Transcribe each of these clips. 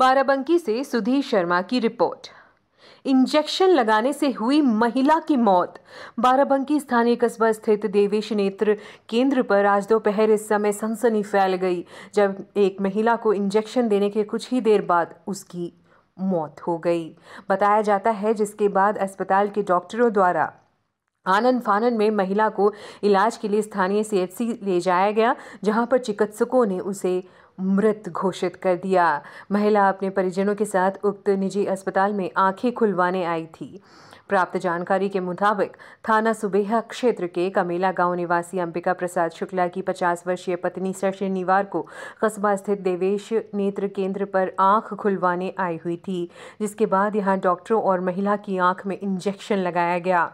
बाराबंकी से सुधीर शर्मा की report injection लगाने से हुई महिला की मौत बाराबंकी स्थानीय कस्बा स्थित देवेश नेत्र केंद्र पर आज दोपहर इस समय सनसनी फैल गई जब एक महिला को इंजेक्शन देने के कुछ ही देर बाद उसकी मौत हो गई बताया जाता है जिसके बाद अस्पताल के डॉक्टरों द्वारा आनंद फानन में महिला को इलाज के लिए स्थानीय सी ले जाया गया जहां पर चिकित्सकों ने उसे मृत घोषित कर दिया महिला अपने परिजनों के साथ उक्त निजी अस्पताल में आंखें खुलवाने आई थी प्राप्त जानकारी के मुताबिक थाना सुबेहा क्षेत्र के कमेला गांव निवासी अंबिका प्रसाद शुक्ला की 50 वर्षीय पत्नी शनिवार को कस्बा स्थित देवेश नेत्र केंद्र पर आंख खुलवाने आई हुई थी जिसके बाद यहां डॉक्टरों और महिला की आंख में इंजेक्शन लगाया गया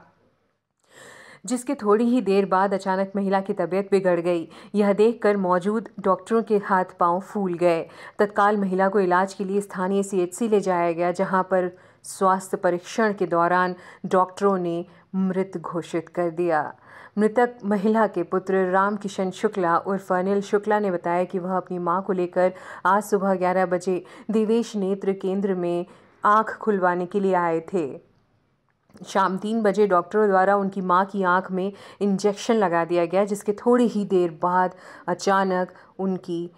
जिसके थोड़ी ही देर बाद अचानक महिला की तबीयत बिगड़ गई यह देखकर मौजूद डॉक्टरों के हाथ पांव फूल गए तत्काल महिला को इलाज के लिए स्थानीय सीएचसी ले जाया गया जहां पर स्वास्थ्य परीक्षण के दौरान डॉक्टरों ने मृत घोषित कर दिया मृतक महिला के पुत्र राम किशन शुक्ला उर्फ अनिल शुक्ला ने बताया कि वह अपनी मां को लेकर आज सुबह 11 बजे देवेश नेत्र केंद्र में आंख खुलवाने के लिए आए थे शाम तीन बजे डॉक्टरों द्वारा उनकी मां की आंख में इंजेक्शन लगा दिया गया जिसके थोड़ी ही देर बाद अचानक उनकी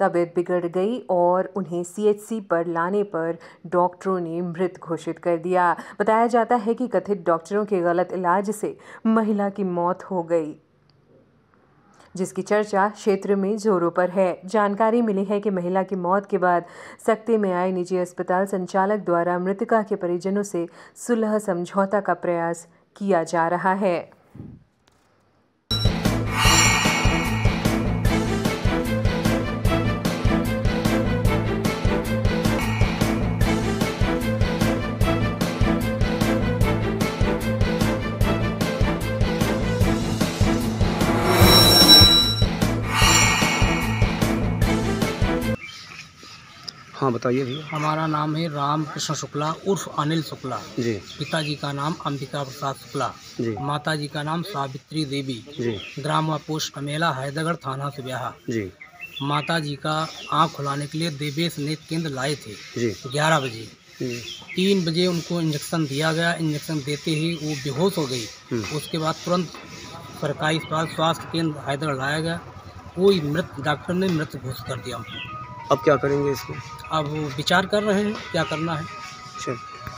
तबीयत बिगड़ गई और उन्हें सीएचसी पर लाने पर डॉक्टरों ने मृत घोषित कर दिया बताया जाता है कि कथित डॉक्टरों के गलत इलाज से महिला की मौत हो गई जिसकी चर्चा क्षेत्र में जोरों पर है जानकारी मिली है कि महिला की मौत के बाद सख्ती में आए निजी अस्पताल संचालक द्वारा मृतका के परिजनों से सुलह समझौता का प्रयास किया जा रहा है हाँ बताइए भैया हमारा नाम है राम कृष्ण शुक्ला उर्फ अनिल शुक्ला जी पिताजी का नाम अंबिका प्रसाद शुक्ला जी माता जी का नाम सावित्री देवी जी ग्राम वोष अमेला हैदरगढ़ थाना ब्याह जी माता जी का आँख खुलाने के लिए देवेश ने केंद्र लाए थे जी ग्यारह बजे तीन बजे उनको इंजेक्शन दिया गया इंजेक्शन देते ही वो बेहोश हो गई हम्म। उसके बाद तुरंत सरकारी अस्पताल स्वास्थ्य केंद्र हैदराबाद लाया गया कोई मृत डॉक्टर ने मृत घोषित कर दिया उनको अब क्या करेंगे इसको अब विचार कर रहे हैं क्या करना है अच्छा